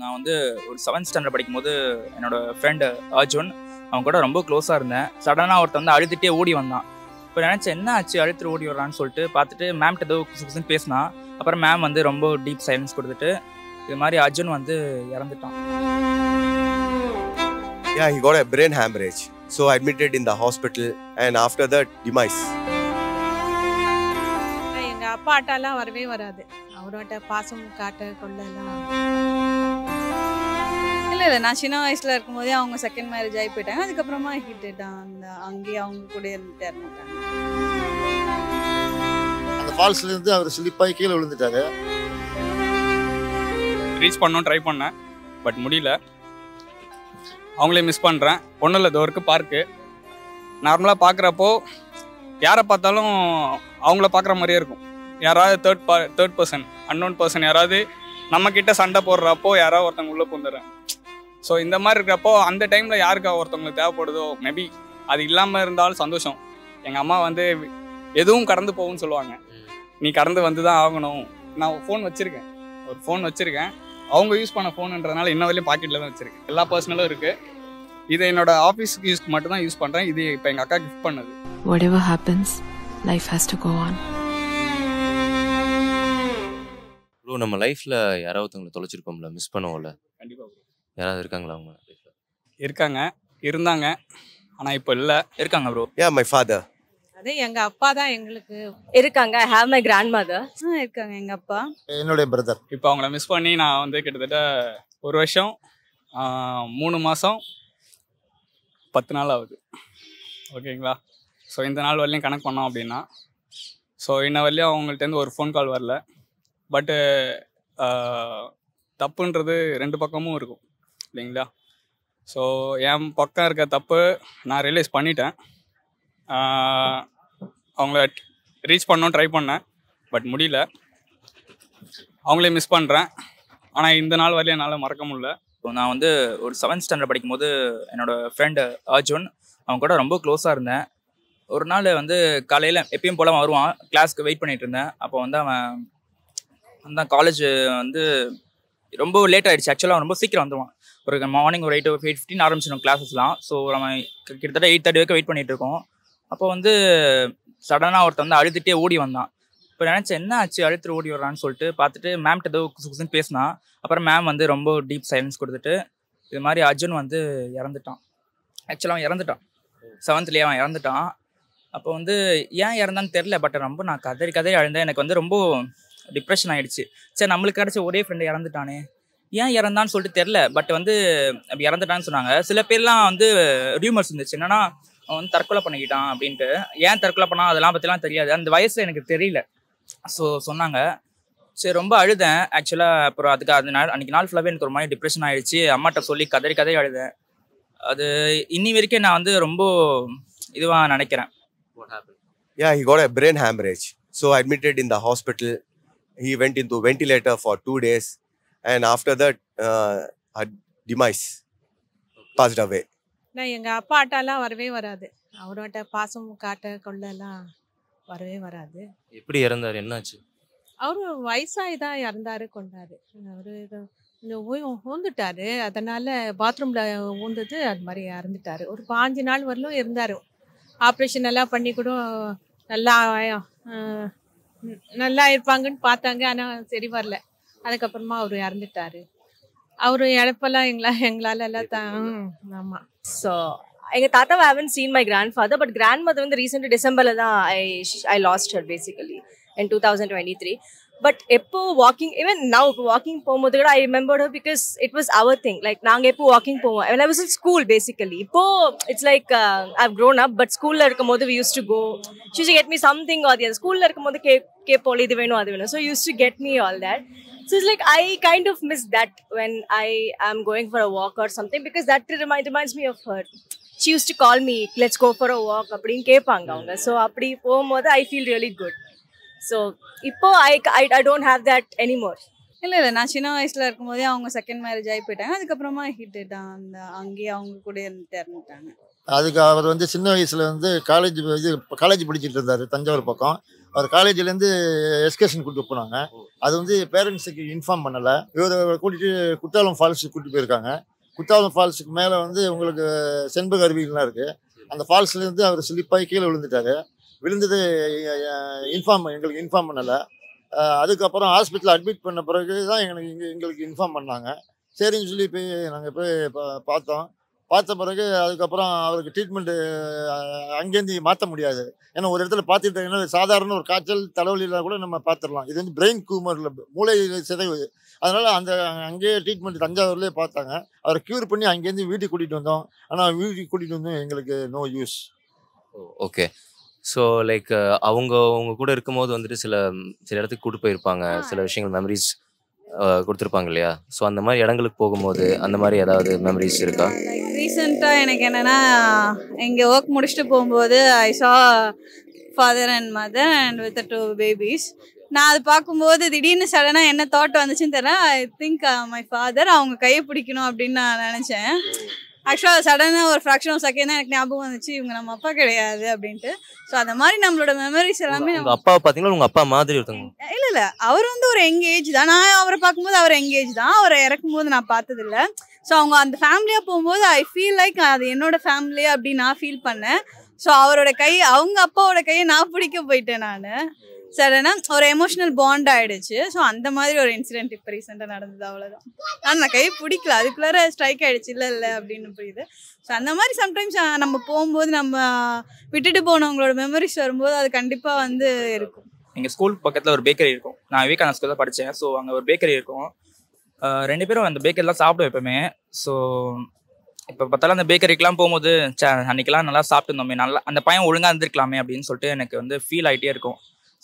நான் வந்து ஒரு செவன்த் ஸ்டாண்டர்ட் படிக்கும்போது என்னோட ஃப்ரெண்டு அர்ஜுன் அவன் கூட ரொம்ப க்ளோஸாக இருந்தேன் சடனாக ஒருத்தன் வந்து அழுதுகிட்டே ஓடி வந்தான் இப்போ நினச்சி என்ன ஆச்சு அழுத்து ஓடி வர்றான்னு சொல்லிட்டு பார்த்துட்டு மேம்கிட்ட ஏதோ குசுன்னு பேசினான் அப்புறம் மேம் வந்து ரொம்ப டீப் சைலன்ஸ் கொடுத்துட்டு இது மாதிரி அர்ஜுன் வந்து இறந்துட்டான் யா he got a brain hemorrhage. So admitted in the hospital and after that, demise. எங்கள் அப்பா வரவே வராது அவரோட பாசம் காட்ட கொள்ளலாம் இல்லை இல்லை நான் சின்ன வயசில் இருக்கும்போதே அவங்க செகண்ட் மேரேஜ் ஆகி போயிட்டாங்க அதுக்கப்புறமா ஹிட் அந்த அங்கேயே அவங்க கூட இருந்துட்டே இறந்துட்டாங்க அந்த ஃபால்ஸ்லேருந்து அவர் ஸ்லிப்பாகி கீழே விழுந்துட்டாரு ரீச் பண்ணோம் ட்ரை பண்ணேன் பட் முடியல அவங்களே மிஸ் பண்ணுறேன் ஒன்றும் இல்லை ஒர்க்கு பார்க்கு நார்மலாக பார்க்குறப்போ யாரை பார்த்தாலும் அவங்கள பார்க்குற மாதிரியே இருக்கும் யாராவது தேர்ட் பா தேர்ட் பர்சன் அன்னோன் பர்சன் யாராவது நம்மக்கிட்ட சண்டை போடுறப்போ யாராவது ஒருத்தங்க உள்ளே பூந்துடுறேன் ஸோ இந்த மாதிரி இருக்கிறப்போ அந்த டைமில் யாருக்கு ஒருத்தவங்களுக்கு தேவைப்படுதோ மேபி அது இல்லாமல் இருந்தாலும் சந்தோஷம் எங்கள் அம்மா வந்து எதுவும் கடந்து போகும்னு சொல்லுவாங்க நீ கடந்து வந்து தான் ஆகணும் நான் ஃபோன் வச்சுருக்கேன் ஒரு ஃபோன் வச்சுருக்கேன் அவங்க யூஸ் பண்ண ஃபோனுன்றதுனால இன்ன வரையும் பாக்கெட்டில் தான் வச்சுருக்கேன் எல்லா பர்சனலும் இருக்குது இதை என்னோட ஆஃபீஸ்க்கு யூஸ்க்கு மட்டும் தான் யூஸ் பண்ணுறேன் இது இப்போ எங்கள் அக்கா கிஃப்ட் பண்ணுது whatever happens life has to go on bro நம்ம லைஃப்பில் யாராவது தொலைச்சிருப்போம்ல மிஸ் பண்ணுவோம்ல கண்டிப்பாக யாராவது இருக்காங்களா அவங்க இருக்காங்க இருந்தாங்க ஆனால் இப்போ இல்லை இருக்காங்க ப்ரோ யா மை ஃபாதர் அது எங்க அப்பா தான் எங்களுக்கு இருக்காங்க ஹேவ் மை கிராண்ட் மதர் இருக்காங்க எங்க அப்பா என்னுடைய பிரதர் இப்போ அவங்கள மிஸ் பண்ணி நான் வந்து கிட்டத்தட்ட ஒரு வருஷம் மூணு மாதம் பத்து நாள் ஆகுது ஓகேங்களா ஸோ இந்த நாள் வரலையும் கனெக்ட் பண்ணோம் அப்படின்னா ஸோ இன்ன வரலையும் அவங்கள்ட்டேருந்து ஒரு ஃபோன் கால் வரல பட்டு தப்புன்றது ரெண்டு பக்கமும் இருக்கும் இல்லைங்களா ஸோ என் பக்கம் இருக்க தப்பு நான் ரியலைஸ் பண்ணிட்டேன் அவங்கள ரீச் பண்ணோம் ட்ரை பண்ணேன் பட் முடியல அவங்களே மிஸ் பண்ணுறேன் ஆனால் இந்த நாள் வரையும் என்னால் மறக்க முடியல நான் வந்து ஒரு செவன்த் ஸ்டாண்டர்ட் படிக்கும்போது என்னோடய ஃப்ரெண்டு அர்ஜுன் அவன் கூட ரொம்ப க்ளோஸாக இருந்தேன் ஒரு நாள் வந்து காலையில் எப்பயும் போல வருவான் கிளாஸ்க்கு வெயிட் பண்ணிகிட்டு இருந்தேன் அப்போ வந்து அவன் அந்த காலேஜ் வந்து ரொம்ப லேட் ஆகிடுச்சு ஆக்சுவலாக ரொம்ப சீக்கிரம் வந்துடுவான் ஒரு மார்னிங் ஒரு எயிட் எயிட் ஃபிஃப்டின் ஆரம்பிச்சிடும் கிளாஸஸ்லாம் ஸோ நம்ம கிட்டத்தட்ட எயிட் தேர்ட்டி வரைக்கும் வெயிட் பண்ணிட்டு இருக்கோம் அப்போ வந்து சடனாக ஒருத்தன் வந்து அழுதுகிட்டே ஓடி வந்தான் இப்போ நினச்சேன் என்ன ஆச்சு அழுத்து ஓடி வரான்னு சொல்லிட்டு பார்த்துட்டு மேம்கிட்ட ஏதோ குசுன்னு பேசினா அப்புறம் மேம் வந்து ரொம்ப டீப் சைலன்ஸ் கொடுத்துட்டு இது மாதிரி அர்ஜுன் வந்து இறந்துட்டான் ஆக்சுவலாக அவன் இறந்துட்டான் செவன்த்லேயே அவன் இறந்துட்டான் அப்போ வந்து ஏன் இறந்தான்னு தெரில பட் ரொம்ப நான் கதறி கதறி அழுந்தேன் எனக்கு வந்து ரொம்ப டிப்ரெஷன் ஆகிடுச்சு சரி நம்மளுக்கு கிடச்ச ஒரே ஃப்ரெண்டு இறந்துட்டானே ஏன் இறந்தான்னு சொல்லிட்டு தெரில பட் வந்து அப்படி இறந்துட்டான்னு சொன்னாங்க சில பேர்லாம் வந்து ரியூமர்ஸ் இருந்துச்சு என்னன்னா அவன் வந்து தற்கொலை பண்ணிக்கிட்டான் அப்படின்ட்டு ஏன் தற்கொலை பண்ணா அதெல்லாம் பற்றிலாம் தெரியாது அந்த வயசில் எனக்கு தெரியல ஸோ சொன்னாங்க சரி ரொம்ப அழுதேன் ஆக்சுவலாக அப்புறம் அதுக்கு அது நாள் அன்றைக்கி நாள் ஃபுல்லாகவே எனக்கு ஒரு மாதிரி டிப்ரெஷன் ஆகிடுச்சு அம்மாட்ட சொல்லி கதறி கதறி அழுதேன் அது இன்னி வரைக்கும் நான் வந்து ரொம்ப இதுவாக நினைக்கிறேன் Yeah, he got a brain hemorrhage. So admitted in the hospital. he went into ventilator for two days, and after that, uh, her demise passed away. நான் எங்கள் அப்பா அப்பாட்டாலாம் வரவே வராது அவரோட பாசம் காட்ட கொள்ளலாம் வரவே வராது எப்படி இறந்தார் என்னாச்சு அவர் வயசாகி தான் இறந்தாரு கொண்டாரு அவர் ஊந்துட்டாரு அதனால் பாத்ரூமில் ஊந்தது அது மாதிரி இறந்துட்டாரு ஒரு பாஞ்சு நாள் வரலும் இருந்தார் ஆப்ரேஷன் எல்லாம் பண்ணி கூட நல்லா நல்லா இருப்பாங்கன்னு பார்த்தாங்க ஆனால் சரி வரல அதுக்கப்புறமா அவர் இறந்துட்டாரு அவரு இழப்பெல்லாம் எங்களா எங்களால் எல்லாம் தான் ஆமாம் ஸோ எங்கள் தாத்தா haven't seen my grandfather but grandmother வந்து ரீசெண்ட் டிசம்பரில் தான் I I lost her basically in two thousand twenty three but எப்போ வாக்கிங் ஈவன் நான் இப்போ வாக்கிங் போகும்போது கூட I remember because it was our thing like நாங்கள் எப்போ வாக்கிங் போவோம் I was in school basically இப்போ it's like I grown up but ஸ்கூலில் இருக்கும் போது we use to go shoes get me something அது ஸ்கூலில் இருக்கும் போது கே கேட்போல் இது வேணும் அது வேணும் so use to get me all that So it's like I kind of miss that when I am going for a walk or something because that remind, reminds me of her. She used to call me, let's go for a walk. அப்படின்னு கேட்பாங்க அவங்க so அப்படி போகும்போது I feel really good so இப்போ I I I don't have that more இல்லை இல்லை நான் சின்ன வயசில் இருக்கும்போதே அவங்க செகண்ட் மேரேஜ் ஆகி போயிட்டாங்க அதுக்கப்புறமா ஹிட் அந்த அங்கேயே அவங்க கூட இருந்துட்டு இறந்துட்டாங்க அதுக்கு அவர் வந்து சின்ன வயசில் வந்து காலேஜ் இது காலேஜ் படிச்சுட்டு இருந்தார் தஞ்சாவூர் பக்கம் அவர் காலேஜ்லேருந்து எஸ்கர்ஷன் கூட்டு போனாங்க அது வந்து பேரண்ட்ஸுக்கு இன்ஃபார்ம் பண்ணலை இவர் கூட்டிகிட்டு குத்தாலம் ஃபால்ஸுக்கு கூட்டி போயிருக்காங்க குத்தாலம் ஃபால்ஸுக்கு மேலே வந்து உங்களுக்கு செண்பக அருவிகள்லாம் இருக்குது அந்த ஃபால்ஸ்லேருந்து அவர் ஸ்லிப்பாகி கீழே விழுந்துட்டார் விழுந்தது இன்ஃபார்ம் எங்களுக்கு இன்ஃபார்ம் பண்ணலை அதுக்கப்புறம் ஹாஸ்பிட்டலில் அட்மிட் பண்ண பிறகு தான் எங்களுக்கு இங்கே எங்களுக்கு இன்ஃபார்ம் பண்ணாங்க சரின்னு சொல்லி போய் நாங்கள் போய் பார்த்தோம் பார்த்த பிறகு அதுக்கப்புறம் அவருக்கு ட்ரீட்மெண்ட்டு அங்கேருந்து மாற்ற முடியாது ஏன்னா ஒரு இடத்துல பார்த்துட்டீங்கன்னா சாதாரண ஒரு காய்ச்சல் தலைவலியில் கூட நம்ம பார்த்துடலாம் இது வந்து பிரெயின் கூமரில் மூளை சிதைவு அதனால் அந்த அங்கேயே ட்ரீட்மெண்ட் தஞ்சாவூர்லேயே பார்த்தாங்க அவரை க்யூர் பண்ணி அங்கேருந்து வீட்டுக்கு கூட்டிகிட்டு வந்தோம் ஆனால் வீட்டுக்கு கூட்டிகிட்டு வந்தோம் எங்களுக்கு no use okay so like அவங்க அவங்க கூட இருக்கும்போது வந்துட்டு சில சில இடத்துக்கு கூட்டு போயிருப்பாங்க சில விஷயங்கள் மெமரிஸ் கொடுத்துருப்பாங்க இல்லையா ஸோ அந்த மாதிரி இடங்களுக்கு போகும்போது அந்த மாதிரி ஏதாவது மெமரிஸ் இருக்கா ரீசெண்டாக எனக்கு என்னென்னா இங்கே ஒர்க் முடிச்சுட்டு போகும்போது I saw father and mother and with two babies நான் அது பார்க்கும்போது திடீர்னு சடனாக என்ன தாட் வந்துச்சுன்னு தெரியல ஐ திங்க் மை ஃபாதர் அவங்க கையை பிடிக்கணும் அப்படின்னு நான் நினச்சேன் ஆக்சுவலாக சடனாக ஒரு ஃப்ராக்ஷன் ஆஃப் செகண்ட் தான் எனக்கு ஞாபகம் வந்துச்சு இவங்க நம்ம அப்பா கிடையாது அப்படின்ட்டு ஸோ அந்த மாதிரி நம்மளோட மெமரிஸ் எல்லாமே நம்ம அப்பா பார்த்தீங்கன்னா உங்கள் அப்பா மாதிரி ஒருத்தவங்க இல்லை இல்லை அவர் வந்து ஒரு எங்கேஜ் தான் நான் அவரை பார்க்கும்போது அவர் எங்கேஜ் தான் அவரை இறக்கும்போது நான் பார்த்ததில்ல ஸோ அவங்க அந்த ஃபேமிலியாக போகும்போது ஐ ஃபீல் லைக் அது என்னோட ஃபேமிலி அப்படின்னு நான் ஃபீல் பண்ணேன் ஸோ அவரோட கை அவங்க அப்பாவோட கையை நான் பிடிக்க போயிட்டேன் நான் சடனாக ஒரு எமோஷனல் பாண்ட் ஆகிடுச்சு ஸோ அந்த மாதிரி ஒரு இன்சிடென்ட் இப்போ ரீசெண்டாக நடந்தது அவ்வளோதான் ஆனால் நான் கை பிடிக்கல அதுக்குள்ளே ஸ்ட்ரைக் ஆகிடுச்சு இல்லை இல்லை அப்படின்னு புரியுது ஸோ அந்த மாதிரி சம்டைம்ஸ் நம்ம போகும்போது நம்ம விட்டுட்டு போனவங்களோட மெமரிஸ் வரும்போது அது கண்டிப்பாக வந்து இருக்கும் எங்கள் ஸ்கூல் பக்கத்தில் ஒரு பேக்கரி இருக்கும் நான் விவேகானந்த ஸ்கூலில் படித்தேன் ஸோ அங்கே ஒரு பேக்கரி இருக்கும் ரெண்டு பேரும் அந்த பேக்கரிலாம் சாப்பிடும் எப்பவுமே ஸோ இப்போ பார்த்தாலும் அந்த பேக்கரிக்கெலாம் போகும்போது சே அன்னைக்கெலாம் நல்லா சாப்பிட்டுருந்தோமே நல்லா அந்த பையன் ஒழுங்காக இருந்திருக்கலாமே அப்படின்னு சொல்லிட்டு எனக்கு வந்து ஃபீல் ஆகிட்டே இருக்கும்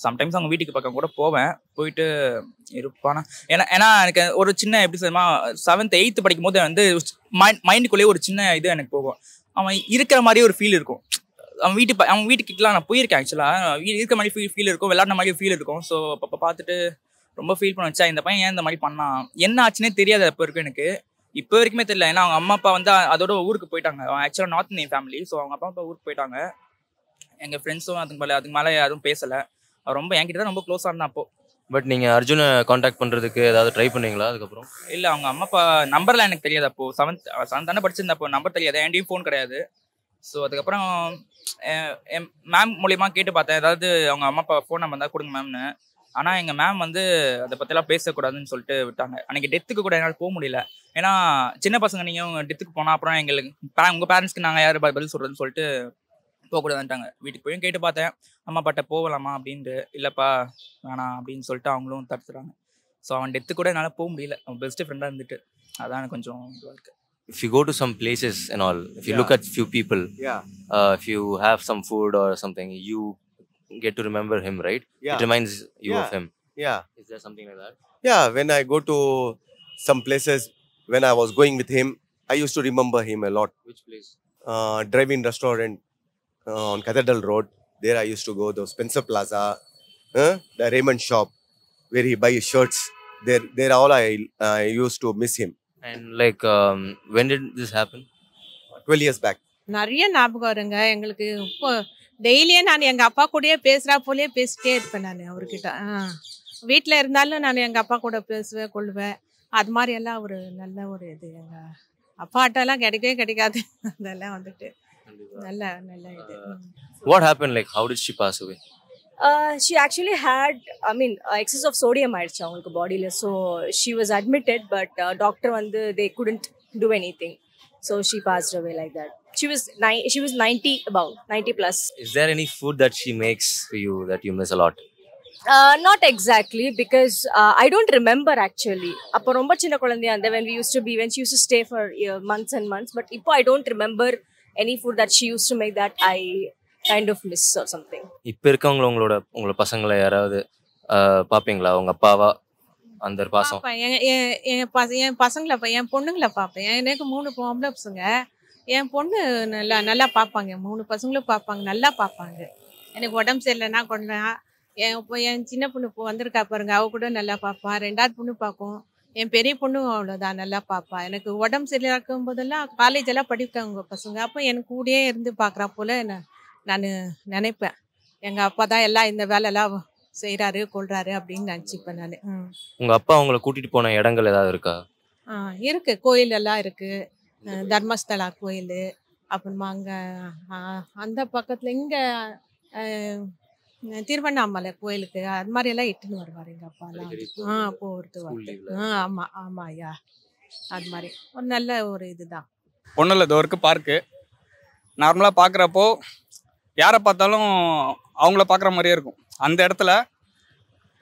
சம்டைம்ஸ் அவங்க வீட்டுக்கு பக்கம் கூட போவேன் போயிட்டு இருப்பானா ஏன்னா ஏன்னா எனக்கு ஒரு சின்ன எப்படி சொல்லுமா செவன்த் எயித்து படிக்கும் போது வந்து மைண்ட் மைண்டுக்குள்ளேயே ஒரு சின்ன இது எனக்கு போகும் அவன் இருக்கிற மாதிரி ஒரு ஃபீல் இருக்கும் அவன் வீட்டு அவன் வீட்டுக்கிட்டலாம் நான் போயிருக்கேன் ஆக்சுவலாக இருக்கிற மாதிரி ஃபீல் ஃபீல் இருக்கும் விளாட்ற மாதிரி ஃபீல் இருக்கும் ஸோ அப்போ பார்த்துட்டு ரொம்ப ஃபீல் பண்ண வச்சா இந்த பையன் ஏன் இந்த மாதிரி பண்ணான் என்ன ஆச்சுன்னே தெரியாது அப்போ இருக்கும் எனக்கு இப்போ வரைக்குமே தெரியல ஏன்னா அவங்க அம்மா அப்பா வந்து அதோட ஊருக்கு போயிட்டாங்க அவன் ஆக்சுவலாக நார்த் இந்தியன் ஃபேமிலி ஸோ அவங்க அப்பா அப்பா ஊருக்கு போயிட்டாங்க எங்கள் ஃப்ரெண்ட்ஸும் அதுக்கு மேலே அதுக்கு மேலே யாரும் பேசலை அவர் ரொம்ப என்கிட்ட தான் ரொம்ப க்ளோஸ் ஆனா அப்போ பட் நீங்கள் அர்ஜுனை காண்டாக்ட் பண்ணுறதுக்கு ஏதாவது ட்ரை பண்ணீங்களா அதுக்கப்புறம் இல்லை அவங்க அம்மா அப்பா நம்பர்லாம் எனக்கு தெரியாது அப்போ செவன்த் செவன்த் தானே படிச்சிருந்தப்போ நம்பர் தெரியாது என்டையும் ஃபோன் கிடையாது ஸோ அதுக்கப்புறம் மேம் மூலியமா கேட்டு பார்த்தேன் ஏதாவது அவங்க அம்மா அப்பா ஃபோன் நம்பர் இருந்தால் கொடுங்க மேம்னு ஆனால் எங்கள் மேம் வந்து அதை பற்றிலாம் பேசக்கூடாதுன்னு சொல்லிட்டு விட்டாங்க அன்றைக்கி டெத்துக்கு கூட என்னால் போக முடியல ஏன்னா சின்ன பசங்க நீங்கள் டெத்துக்கு போனால் அப்புறம் எங்களுக்கு பே உங்கள் பேரண்ட்ஸ்க்கு நாங்கள் யார் பதில் சொல்கிறதுன்னு சொல்லிட்டு போகக்கூட வந்துட்டாங்க வீட்டுக்கு போய் கேட்டு பார்த்தேன் அம்மா பாட்ட போகலாமா அப்படின்ட்டு இல்லைப்பா வேணாம் அப்படின்னு சொல்லிட்டு அவங்களும் தடுத்துறாங்க ஸோ அவன் டெத்து கூட என்னால் போக முடியல அவன் பெஸ்ட் ஃப்ரெண்டாக இருந்துட்டு அதான் எனக்கு கொஞ்சம் இதுவாக இருக்குது if you go to some places and all, if you yeah. look at few people, yeah, uh, if you have some food or something, you get to remember him, right? Yeah. It reminds you yeah. of him. Yeah. Is there something like that? Yeah, when I go to some places, when I was going with him, I used to remember him a lot. Which place? Uh, drive-in restaurant. uh, on Cathedral Road. There I used to go the Spencer Plaza, uh, the Raymond shop where he buys shirts. There, there all I I used to miss him. And like, um, when did this happen? Twelve years back. நிறைய ஞாபகம் வருங்க எங்களுக்கு இப்போ டெய்லியே நான் எங்கள் அப்பா கூடயே பேசுகிறா போலே பேசிட்டே இருப்பேன் நான் அவர்கிட்ட வீட்டில் இருந்தாலும் நான் எங்கள் அப்பா கூட பேசுவேன் கொள்வேன் அது மாதிரி ஒரு நல்ல ஒரு இது எங்கள் அப்பாட்டெல்லாம் கிடைக்கவே கிடைக்காது அதெல்லாம் வந்துட்டு what happened? Like, how did she pass away? Uh, she actually had, I mean, uh, excess of sodium ஆயிடுச்சு அவங்களுக்கு பாடியில் so she was admitted but doctor, வந்து they couldn't do anything, so she passed away like that. she was ni- she was 90 about 90 plus is there any food that she makes for you that you miss a lot uh, not exactly because uh, I don't remember actually. அப்போ ரொம்ப when we used to be when she used to stay for uh, months and months but இப்போ I don't remember any food that she used to make that I kind of miss or something. இப்போ இருக்கவங்க உங்களோட உங்களோட பசங்களை யாராவது பாப்பீங்களா உங்க அப்பாவா அந்த பாசம் என் என் பசங்களை என் பொண்ணுங்களை பார்ப்பேன் எனக்கு மூணு பசங்க என் பொண்ணு நல்லா நல்லா பார்ப்பாங்க மூணு பசங்களும் பார்ப்பாங்க நல்லா பார்ப்பாங்க எனக்கு உடம்பு சரியில்லைன்னா கொண்டா என் என் சின்ன பொண்ணு வந்திருக்கா பாருங்க அவ கூட நல்லா பார்ப்பான் ரெண்டாவது பொண்ணு பார்ப்போம் என் பெரிய பொண்ணும் அவ்வளோதான் நல்லா பார்ப்பா எனக்கு உடம்பு சரியாக இருக்கும் போதெல்லாம் காலேஜ் எல்லாம் பசங்க அப்போ எனக்கு கூடயே இருந்து பார்க்குறா போல் நான் நினைப்பேன் எங்கள் அப்பா தான் எல்லாம் இந்த வேலையெல்லாம் செய்கிறாரு கொள்றாரு அப்படின்னு நினச்சிப்பேன் நான் உங்கள் அப்பா அவங்கள கூட்டிகிட்டு போன இடங்கள் ஏதாவது இருக்கா ஆ இருக்கு கோயில் எல்லாம் இருக்கு தர்மஸ்தலா கோயில் அப்புறமா அங்கே அந்த பக்கத்தில் இங்கே திருவண்ணாமலை கோயிலுக்கு அது மாதிரி எல்லாம் இட்டுன்னு வருவார் எங்கள் அப்பாலாம் ஆ போகிறது ஆ ஆமாம் ஆமாம் ஐயா அது மாதிரி ஒரு நல்ல ஒரு இதுதான் ஒன்றும் இல்லை இது வரைக்கும் பார்க்கு நார்மலாக பார்க்குறப்போ யாரை பார்த்தாலும் அவங்கள பார்க்குற மாதிரியே இருக்கும் அந்த இடத்துல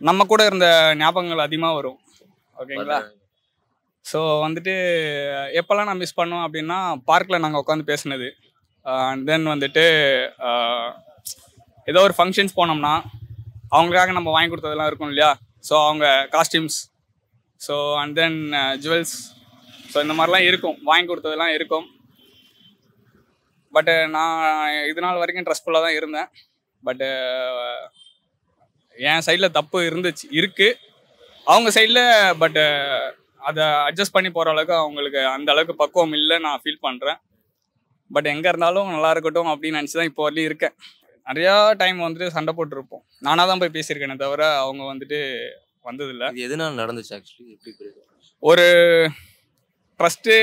நம்ம கூட இருந்த ஞாபகங்கள் அதிகமாக வரும் ஓகேங்களா ஸோ வந்துட்டு எப்போல்லாம் நான் மிஸ் பண்ணோம் அப்படின்னா பார்க்கில் நாங்கள் உட்காந்து பேசினது அண்ட் தென் வந்துட்டு ஏதோ ஒரு ஃபங்க்ஷன்ஸ் போனோம்னா அவங்களுக்காக நம்ம வாங்கி கொடுத்ததெல்லாம் இருக்கும் இல்லையா ஸோ அவங்க costumes so and then jewels so இந்த மாதிரிலாம் இருக்கும் வாங்கி கொடுத்ததெல்லாம் இருக்கும் பட்டு uh, நான் இது நாள் வரைக்கும் ட்ரெஸ்ஃபுல்லாக தான் இருந்தேன் பட்டு uh, என் சைடில் தப்பு இருந்துச்சு இருக்குது அவங்க சைடில் பட்டு uh, அதை அட்ஜஸ்ட் பண்ணி போகிற அளவுக்கு அவங்களுக்கு அந்த அளவுக்கு பக்குவம் இல்லை நான் ஃபீல் பண்ணுறேன் பட் எங்கே இருந்தாலும் நல்லா இருக்கட்டும் அப்படின்னு நினச்சி தான் இப்போ வரலையும் இருக்கேன் நிறையா டைம் வந்துட்டு சண்டை போட்டிருப்போம் நானாக தான் போய் பேசியிருக்கேனே தவிர அவங்க வந்துட்டு வந்ததில்லை எதுனால நடந்துச்சு ஆக்சுவலி எப்படி ஒரு ட்ரஸ்ட்டு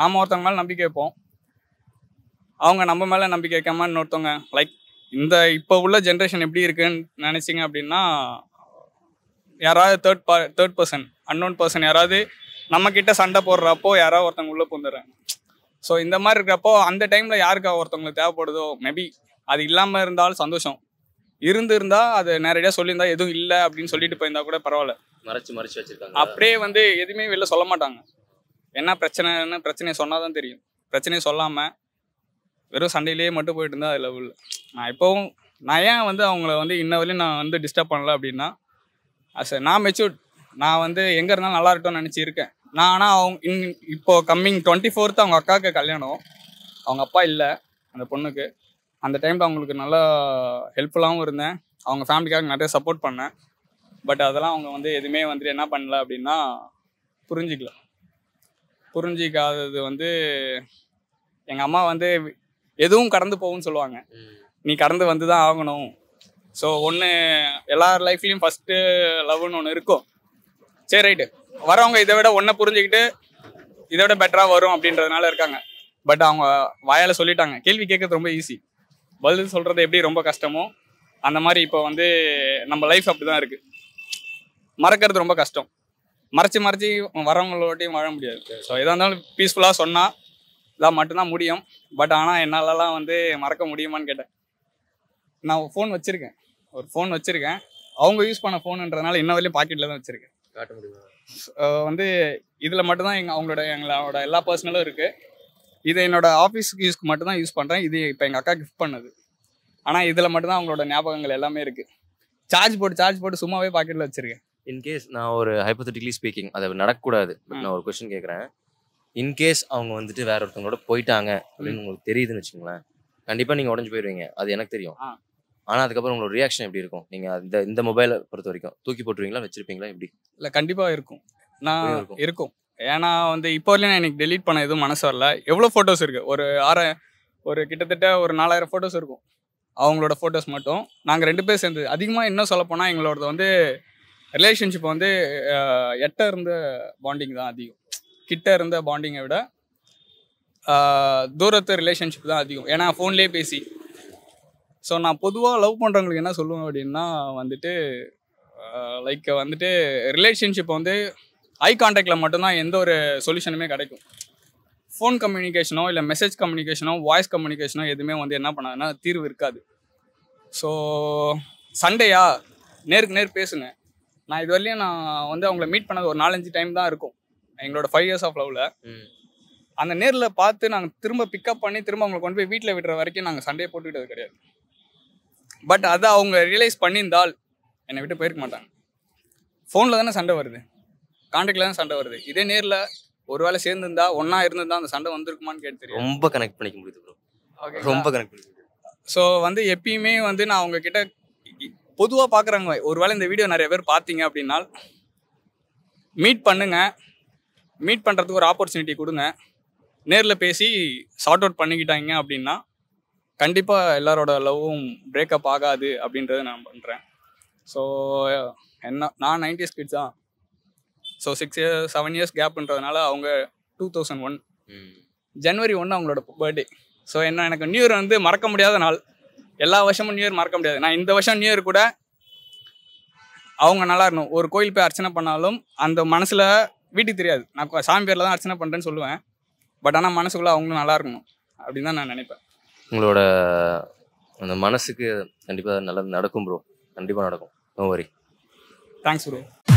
நாம் ஒருத்தவங்க மேலே நம்பிக்கை வைப்போம் அவங்க நம்ம மேலே நம்பிக்கை வைக்காம இன்னொருத்தவங்க லைக் இந்த இப்போ உள்ள ஜென்ரேஷன் எப்படி இருக்குன்னு நினச்சிங்க அப்படின்னா யாராவது தேர்ட் பா தேர்ட் பர்சன் அன்னோன் பர்சன் யாராவது நம்மக்கிட்ட சண்டை போடுறப்போ யாராவது ஒருத்தவங்க உள்ளே புந்துடுறாங்க ஸோ இந்த மாதிரி இருக்கிறப்போ அந்த டைமில் யாருக்கா ஒருத்தவங்களுக்கு தேவைப்படுதோ மேபி அது இல்லாமல் இருந்தாலும் சந்தோஷம் இருந்திருந்தா அது நேரடியாக சொல்லியிருந்தா எதுவும் இல்லை அப்படின்னு சொல்லிட்டு போயிருந்தா கூட பரவாயில்ல மறைச்சு மறைச்சு வச்சிருக்காங்க அப்படியே வந்து எதுவுமே வெளில சொல்ல மாட்டாங்க என்ன பிரச்சனைன்னு பிரச்சனையை சொன்னால் தான் தெரியும் பிரச்சனையை சொல்லாமல் வெறும் சண்டையிலேயே மட்டும் போயிட்டு இருந்தால் அதில் உள்ள நான் இப்போவும் நான் ஏன் வந்து அவங்கள வந்து இன்ன வரையும் நான் வந்து டிஸ்டர்ப் பண்ணல அப்படின்னா அஸ் நான் மெச்சூர்ட் நான் வந்து எங்கே இருந்தாலும் நல்லா இருக்கட்டும்னு நினச்சி இருக்கேன் நான் ஆனால் அவங்க இன் இப்போ கம்மிங் டுவெண்ட்டி ஃபோர்த்து அவங்க அக்காவுக்கு கல்யாணம் அவங்க அப்பா இல்லை அந்த பொண்ணுக்கு அந்த டைமில் அவங்களுக்கு நல்லா ஹெல்ப்ஃபுல்லாகவும் இருந்தேன் அவங்க ஃபேமிலிக்காக நிறைய சப்போர்ட் பண்ணேன் பட் அதெல்லாம் அவங்க வந்து எதுவுமே வந்துட்டு என்ன பண்ணல அப்படின்னா புரிஞ்சிக்கல புரிஞ்சிக்காதது வந்து எங்கள் அம்மா வந்து எதுவும் கடந்து போகும்னு சொல்லுவாங்க நீ கடந்து வந்து தான் ஆகணும் ஸோ ஒன்று எல்லார் லைஃப்லேயும் ஃபஸ்ட்டு லவ்னு ஒன்று இருக்கும் சரி ரைட்டு வரவங்க இதை விட ஒன்றை புரிஞ்சுக்கிட்டு இதை விட பெட்டராக வரும் அப்படின்றதுனால இருக்காங்க பட் அவங்க வாயால் சொல்லிட்டாங்க கேள்வி கேட்கறது ரொம்ப ஈஸி பதில் சொல்கிறது எப்படி ரொம்ப கஷ்டமோ அந்த மாதிரி இப்போ வந்து நம்ம லைஃப் அப்படி தான் இருக்குது மறக்கிறது ரொம்ப கஷ்டம் மறைச்சி மறைச்சி வரவங்களோட்டையும் வாழ முடியாது ஸோ எதாக இருந்தாலும் பீஸ்ஃபுல்லாக சொன்னால் இதாக மட்டும்தான் முடியும் பட் ஆனால் என்னாலலாம் வந்து மறக்க முடியுமான்னு கேட்டேன் நான் ஃபோன் வச்சுருக்கேன் ஒரு ஃபோன் வச்சுருக்கேன் அவங்க யூஸ் பண்ண ஃபோனுன்றதுனால இன்ன வரையும் பாக்கெட்டில் தான் வச்சுருக்கேன் காட்ட முடியும் வந்து இதில் மட்டும்தான் எங்கள் அவங்களோட எங்களோட எல்லா பர்சனலும் இருக்குது இதை என்னோட ஆஃபீஸுக்கு யூஸ்க்கு மட்டும்தான் யூஸ் பண்ணுறேன் இது இப்போ எங்கள் அக்கா கிஃப்ட் பண்ணுது ஆனால் இதில் மட்டும்தான் அவங்களோட ஞாபகங்கள் எல்லாமே இருக்குது சார்ஜ் போட்டு சார்ஜ் போட்டு சும்மாவே பாக்கெட்டில் வச்சுருக்கேன் இன்கேஸ் நான் ஒரு ஹைப்போத்திட்டிக்லி ஸ்பீக்கிங் அது நடக்கக்கூடாது நான் ஒரு கொஸ்டின் கேட்குறேன் இன்கேஸ் அவங்க வந்துட்டு வேற ஒருத்தவங்களோட போயிட்டாங்க அப்படின்னு உங்களுக்கு தெரியுதுன்னு வச்சுங்களேன் கண்டிப்பாக நீங்கள் உடஞ்சி போயிடுவீங்க அது எனக்கு தெரியும் ஆனால் அதுக்கப்புறம் உங்களோட ரியாக்ஷன் எப்படி இருக்கும் நீங்கள் இந்த இந்த மொபைலை பொறுத்த வரைக்கும் தூக்கி போட்டுருவீங்களா வச்சிருப்பீங்களா எப்படி இல்லை கண்டிப்பாக இருக்கும் நான் இருக்கும் ஏன்னா வந்து இப்போ வரலாம் எனக்கு டெலிட் பண்ண எதுவும் மனசு வரல எவ்வளோ ஃபோட்டோஸ் இருக்குது ஒரு ஆற ஒரு கிட்டத்தட்ட ஒரு நாலாயிரம் ஃபோட்டோஸ் இருக்கும் அவங்களோட ஃபோட்டோஸ் மட்டும் நாங்கள் ரெண்டு பேர் சேர்ந்து அதிகமாக இன்னும் சொல்லப்போனால் எங்களோடது வந்து ரிலேஷன்ஷிப் வந்து எட்ட இருந்த பாண்டிங் தான் அதிகம் கிட்ட இருந்த பாண்டிங்கை விட தூரத்து ரிலேஷன்ஷிப் தான் அதிகம் ஏன்னா ஃபோன்லேயே பேசி ஸோ நான் பொதுவாக லவ் பண்ணுறவங்களுக்கு என்ன சொல்லுவேன் அப்படின்னா வந்துட்டு லைக் வந்துட்டு ரிலேஷன்ஷிப் வந்து ஐ கான்டாக்டில் மட்டும்தான் எந்த ஒரு சொல்யூஷனுமே கிடைக்கும் ஃபோன் கம்யூனிகேஷனோ இல்லை மெசேஜ் கம்யூனிகேஷனோ வாய்ஸ் கம்யூனிகேஷனோ எதுவுமே வந்து என்ன பண்ணாதுன்னா தீர்வு இருக்காது ஸோ சண்டேயா நேருக்கு நேர் பேசுங்க நான் இது வரலையும் நான் வந்து அவங்கள மீட் பண்ணது ஒரு நாலஞ்சு டைம் தான் இருக்கும் எங்களோட ஃபைவ் இயர்ஸ் ஆஃப் லவ்வில் அந்த நேரில் பார்த்து நாங்கள் திரும்ப பிக்கப் பண்ணி திரும்ப அவங்களை கொண்டு போய் வீட்டில் விடுற வரைக்கும் நாங்கள் சண்டையை போட்டுக்கிட்டது கிடையாது பட் அதை அவங்க ரியலைஸ் பண்ணியிருந்தால் என்னை விட்டு போயிருக்க மாட்டாங்க ஃபோனில் தானே சண்டை வருது கான்டாக்ட்ல தான் சண்டை வருது இதே நேரில் ஒரு வேளை சேர்ந்துருந்தா ஒன்னா இருந்திருந்தா அந்த சண்டை வந்திருக்குமான்னு கேட்டு தெரியும் ரொம்ப கனெக்ட் பண்ணிக்க முடியுது ப்ரோ ரொம்ப கனெக்ட் பண்ணிக்க முடியுது ஸோ வந்து எப்பயுமே வந்து நான் உங்ககிட்ட பொதுவாக பார்க்குறாங்க ஒரு வேளை இந்த வீடியோ நிறைய பேர் பார்த்தீங்க அப்படின்னா மீட் பண்ணுங்க மீட் பண்ணுறதுக்கு ஒரு ஆப்பர்ச்சுனிட்டி கொடுங்க நேரில் பேசி சார்ட் அவுட் பண்ணிக்கிட்டாங்க அப்படின்னா கண்டிப்பாக எல்லாரோட லவ்வும் பிரேக்கப் ஆகாது அப்படின்றத நான் பண்ணுறேன் ஸோ என்ன நான் நைன்டி ஸ்கிட்ஸ் தான் so six years seven years கேப்ன்றதுனால அவங்க டூ தௌசண்ட் ஒன் ஜனவரி ஒன்று அவங்களோட பர்த்டே ஸோ என்ன எனக்கு நியூ இயர் வந்து மறக்க முடியாத நாள் எல்லா வருஷமும் நியூ இயர் மறக்க முடியாது நான் இந்த வருஷம் நியூ இயர் கூட அவங்க நல்லா இருக்கணும் ஒரு கோயில் போய் அர்ச்சனை பண்ணாலும் அந்த மனசில் வீட்டுக்கு தெரியாது நான் சாமி பேரில் தான் அர்ச்சனை பண்ணுறேன்னு சொல்லுவேன் பட் ஆனால் மனசுக்குள்ளே அவங்களும் நல்லா இருக்கணும் அப்படின்னு தான் நான் நினைப்பேன் உங்களோட அந்த மனசுக்கு கண்டிப்பாக நல்லது நடக்கும் ப்ரோ கண்டிப்பாக நடக்கும் நோ வரி தேங்க்ஸ் ப்ரோ